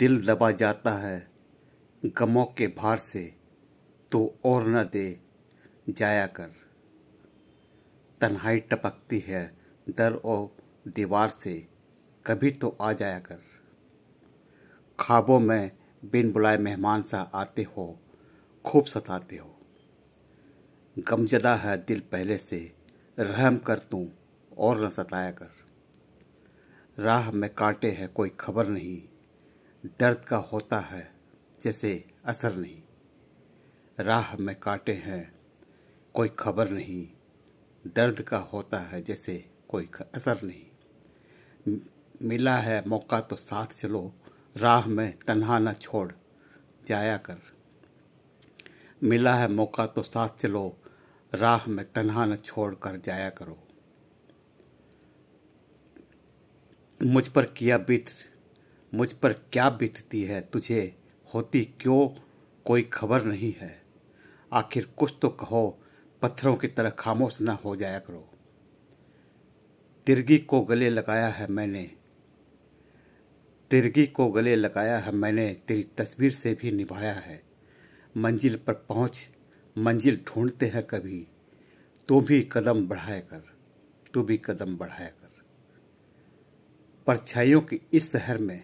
दिल दबा जाता है गमों के भार से तो और न दे जाया कर तन्हाई टपकती है दर और दीवार से कभी तो आ जाया कर खाबों में बिन बुलाए मेहमान सा आते हो खूब सताते हो गमजदा है दिल पहले से रहम कर तू और न सताया कर राह में कांटे हैं कोई खबर नहीं दर्द का होता है जैसे असर नहीं राह में काटे हैं कोई खबर नहीं दर्द का होता है जैसे कोई असर नहीं मिला है मौका तो साथ चलो राह में तन्हा न छोड़ जाया कर मिला है मौका तो साथ चलो राह में तन्हा न छोड़ कर जाया करो मुझ पर किया बीत मुझ पर क्या बीतती है तुझे होती क्यों कोई खबर नहीं है आखिर कुछ तो कहो पत्थरों की तरह खामोश ना हो जाया करो तिरगी को गले लगाया है मैंने तिरगी को गले लगाया है मैंने तेरी तस्वीर से भी निभाया है मंजिल पर पहुंच मंजिल ढूंढते हैं कभी तो भी कदम बढ़ाया कर तू भी कदम बढ़ाया कर परछाइयों के इस शहर में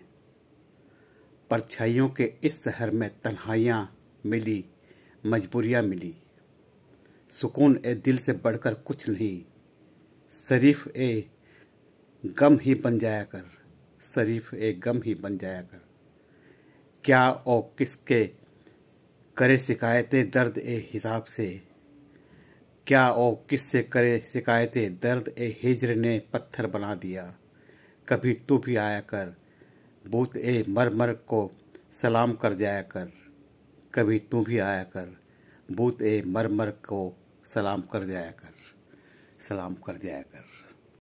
परछाइयों के इस शहर में तन्हाइयाँ मिली मजबूरियाँ मिली सुकून ए दिल से बढ़कर कुछ नहीं शरीफ ए गम ही बन जाया कर शरीफ ए गम ही बन जाया कर क्या ओ किसके करे शिकायतें दर्द ए हिसाब से क्या ओ किससे करे शिकायतें दर्द ए हिजर ने पत्थर बना दिया कभी तू भी आया कर बूत ए मर मर को सलाम कर जाया कर कभी तू भी आया कर बूत ए मर मर को सलाम कर जाया कर सलाम कर जाया कर